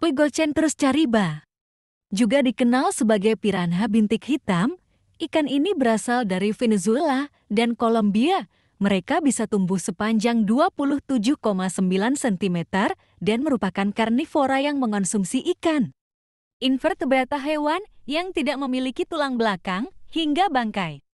terus cari cariba. Juga dikenal sebagai piranha bintik hitam, ikan ini berasal dari Venezuela dan Kolombia. Mereka bisa tumbuh sepanjang 27,9 cm dan merupakan karnivora yang mengonsumsi ikan. Invertebrata hewan yang tidak memiliki tulang belakang hingga bangkai.